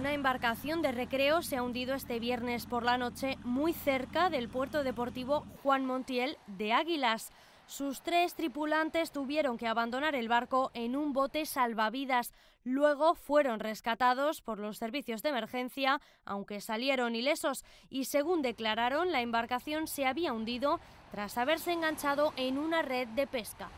Una embarcación de recreo se ha hundido este viernes por la noche muy cerca del puerto deportivo Juan Montiel de Águilas. Sus tres tripulantes tuvieron que abandonar el barco en un bote salvavidas. Luego fueron rescatados por los servicios de emergencia, aunque salieron ilesos. Y según declararon, la embarcación se había hundido tras haberse enganchado en una red de pesca.